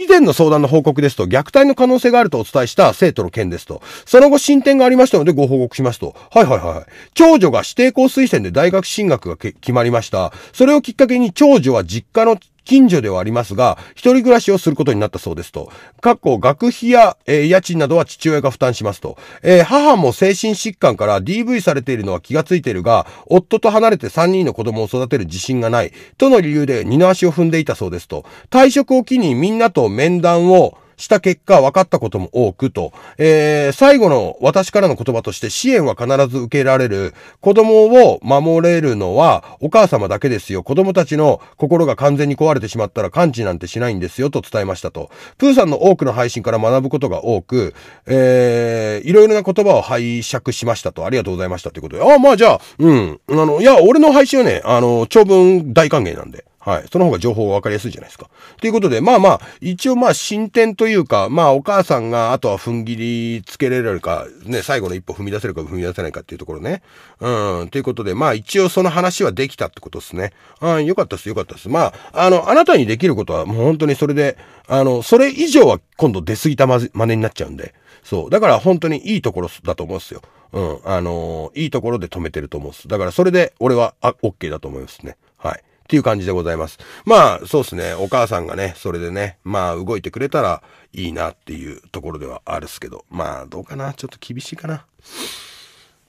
以前の相談の報告ですと、虐待の可能性があるとお伝えした生徒の件ですと、その後進展がありましたのでご報告しますと、はいはいはい。長女が指定校推薦で大学進学が決まりました。それをきっかけに長女は実家の近所ではありますが、一人暮らしをすることになったそうですと。過去、学費や、えー、家賃などは父親が負担しますと。えー、母も精神疾患から DV されているのは気がついているが、夫と離れて3人の子供を育てる自信がない。との理由で二の足を踏んでいたそうですと。退職を機にみんなと面談を、した結果、分かったことも多くと、えー、最後の私からの言葉として、支援は必ず受けられる。子供を守れるのはお母様だけですよ。子供たちの心が完全に壊れてしまったら感知なんてしないんですよと伝えましたと。プーさんの多くの配信から学ぶことが多く、えー、いろいろな言葉を拝借しましたと。ありがとうございましたということで。ああ、まあじゃあ、うん。あの、いや、俺の配信はね、あの、長文大歓迎なんで。はい。その方が情報が分かりやすいじゃないですか。ということで、まあまあ、一応まあ進展というか、まあお母さんがあとは踏ん切りつけられるか、ね、最後の一歩踏み出せるか踏み出せないかっていうところね。うん。ということで、まあ一応その話はできたってことですね。うん、よかったです、よかったです。まあ、あの、あなたにできることはもう本当にそれで、あの、それ以上は今度出過ぎたま、真似になっちゃうんで。そう。だから本当にいいところだと思うんですよ。うん。あのー、いいところで止めてると思うんです。だからそれで俺は、あ、OK だと思いますね。はい。っていう感じでございます。まあ、そうですね。お母さんがね、それでね、まあ、動いてくれたらいいなっていうところではあるっすけど、まあ、どうかな。ちょっと厳しいかな。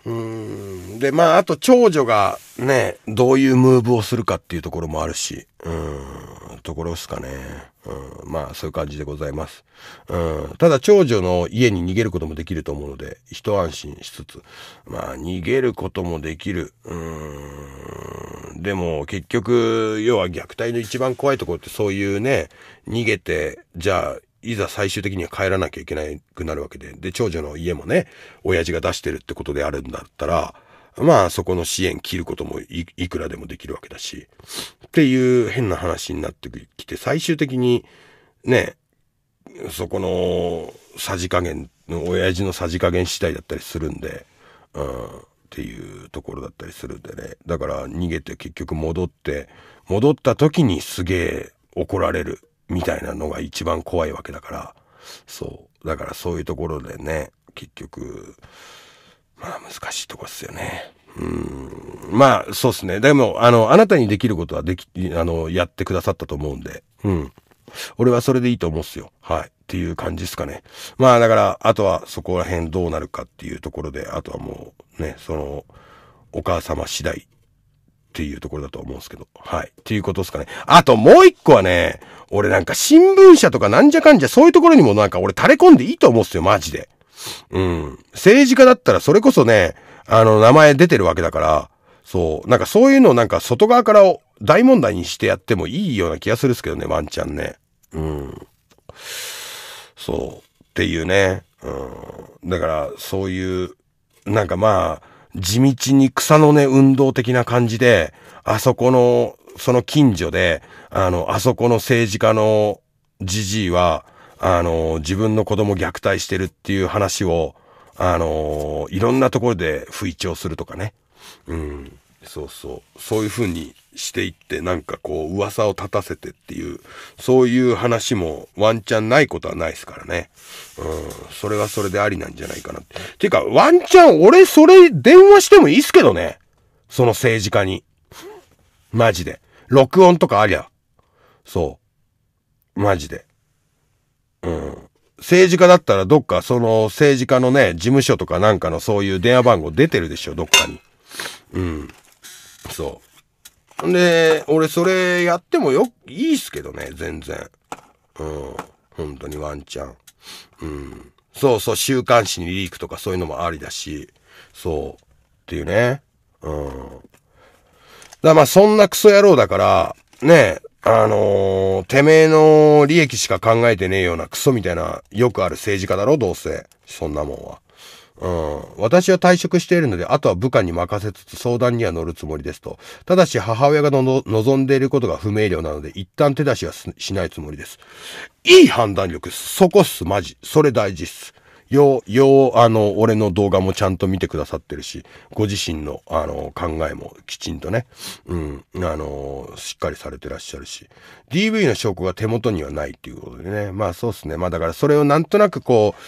うん。で、まあ、あと、長女がね、どういうムーブをするかっていうところもあるし、うん。ところですかね。うん、まあ、そういう感じでございます。うん、ただ、長女の家に逃げることもできると思うので、一安心しつつ、まあ、逃げることもできる。うん、でも、結局、要は虐待の一番怖いところってそういうね、逃げて、じゃあ、いざ最終的には帰らなきゃいけなくなるわけで、で、長女の家もね、親父が出してるってことであるんだったら、まあそこの支援切ることもいくらでもできるわけだし、っていう変な話になってきて、最終的にね、そこのさじ加減、親父のさじ加減次第だったりするんで、うん、っていうところだったりするんでね。だから逃げて結局戻って、戻った時にすげえ怒られるみたいなのが一番怖いわけだから、そう。だからそういうところでね、結局、まあ難しいとこっすよね。うん。まあそうっすね。でも、あの、あなたにできることはでき、あの、やってくださったと思うんで。うん。俺はそれでいいと思うっすよ。はい。っていう感じっすかね。まあだから、あとはそこら辺どうなるかっていうところで、あとはもうね、その、お母様次第っていうところだと思うんですけど。はい。っていうことですかね。あともう一個はね、俺なんか新聞社とかなんじゃかんじゃそういうところにもなんか俺垂れ込んでいいと思うっすよ、マジで。うん。政治家だったらそれこそね、あの、名前出てるわけだから、そう、なんかそういうのをなんか外側から大問題にしてやってもいいような気がするっすけどね、ワンちゃんね。うん。そう。っていうね。うん。だから、そういう、なんかまあ、地道に草のね、運動的な感じで、あそこの、その近所で、あの、あそこの政治家のじじいは、あの、自分の子供虐待してるっていう話を、あのー、いろんなところで不意調するとかね。うん。そうそう。そういう風にしていって、なんかこう、噂を立たせてっていう、そういう話もワンチャンないことはないですからね。うん。それはそれでありなんじゃないかなって。ていうか、ワンチャン、俺、それ、電話してもいいっすけどね。その政治家に。マジで。録音とかありゃ。そう。マジで。うん。政治家だったらどっかその政治家のね、事務所とかなんかのそういう電話番号出てるでしょ、どっかに。うん。そう。で、俺それやってもよ、いいっすけどね、全然。うん。本当にワンチャン。うん。そうそう、週刊誌にリークとかそういうのもありだし、そう。っていうね。うん。だまあそんなクソ野郎だから、ねあのー、てめえの利益しか考えてねえようなクソみたいな、よくある政治家だろ、どうせ。そんなもんは。うん。私は退職しているので、あとは部下に任せつつ相談には乗るつもりですと。ただし、母親が望んでいることが不明瞭なので、一旦手出しはしないつもりです。いい判断力そこっす、マジ。それ大事っす。よう、よう、あの、俺の動画もちゃんと見てくださってるし、ご自身の、あの、考えもきちんとね、うん、あの、しっかりされてらっしゃるし、DV の証拠が手元にはないっていうことでね、まあそうっすね。まあだからそれをなんとなくこう、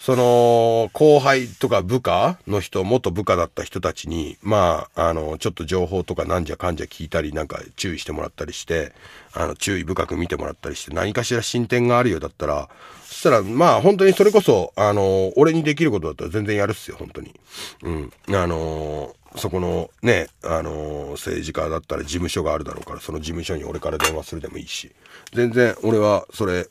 その、後輩とか部下の人、元部下だった人たちに、まあ、あの、ちょっと情報とかなんじゃかんじゃ聞いたり、なんか注意してもらったりして、あの、注意深く見てもらったりして、何かしら進展があるようだったら、したら、まあ本当にそれこそ、あの、俺にできることだったら全然やるっすよ、本当に。うん。あのー、そこのね、あのー、政治家だったら事務所があるだろうから、その事務所に俺から電話するでもいいし、全然俺はそれ、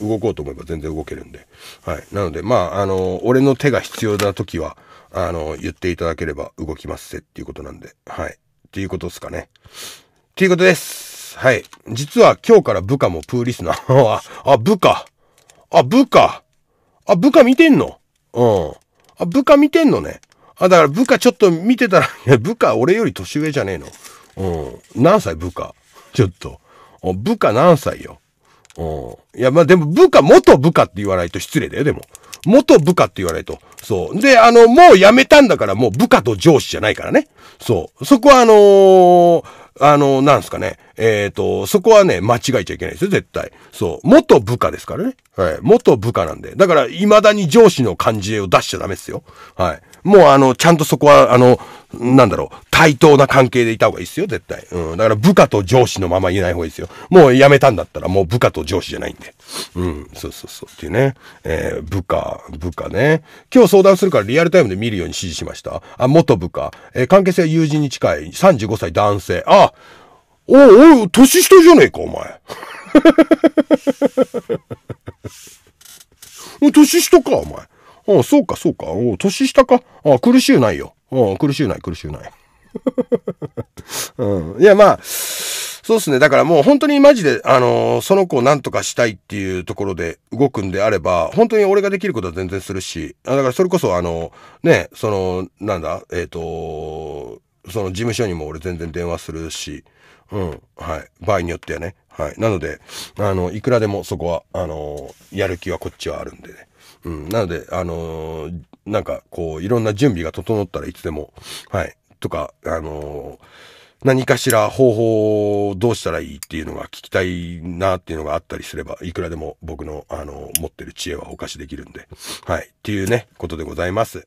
動こうと思えば全然動けるんで。はい。なので、まあ、あのー、俺の手が必要な時は、あの、言っていただければ動きますせっていうことなんで、はい。っていうことですかね。っていうことです。はい。実は今日から部下もプーリスナーは、あ、部下あ、部下。あ、部下見てんのうん。あ、部下見てんのね。あ、だから部下ちょっと見てたら、いや、部下俺より年上じゃねえの。うん。何歳部下ちょっと。部下何歳よ。うん。いや、まあ、でも部下、元部下って言わないと失礼だよ、でも。元部下って言わないと。そう。で、あの、もう辞めたんだからもう部下と上司じゃないからね。そう。そこはあのー、あのー、なんすかね。えっ、ー、と、そこはね、間違えちゃいけないですよ、絶対。そう。元部下ですからね。はい。元部下なんで。だから、未だに上司の感じを出しちゃダメですよ。はい。もうあの、ちゃんとそこは、あの、なんだろう、対等な関係でいた方がいいですよ、絶対。うん。だから部下と上司のまま言えない方がいいですよ。もう辞めたんだったら、もう部下と上司じゃないんで。うん。そうそうそう。っていうね。えー、部下、部下ね。今日相談するからリアルタイムで見るように指示しました。あ、元部下。えー、関係性は友人に近い35歳男性。あ、おお年下じゃねえか、お前。年下か、お前。うん、そうか、そうか。お年下か。あ苦しゅうないよ。うん、苦しゅうない、苦しゅうない。うん、いや、まあ、そうですね。だからもう本当にマジで、あのー、その子を何とかしたいっていうところで動くんであれば、本当に俺ができることは全然するし、だからそれこそあの、ね、その、なんだ、えっ、ー、と、その事務所にも俺全然電話するし、うん、はい。場合によってはね。はい。なので、あの、いくらでもそこは、あのー、やる気はこっちはあるんでね。うん。なので、あのー、なんか、こう、いろんな準備が整ったらいつでも、はい。とか、あのー、何かしら方法をどうしたらいいっていうのが聞きたいなっていうのがあったりすれば、いくらでも僕の、あのー、持ってる知恵はお貸しできるんで、はい。っていうね、ことでございます。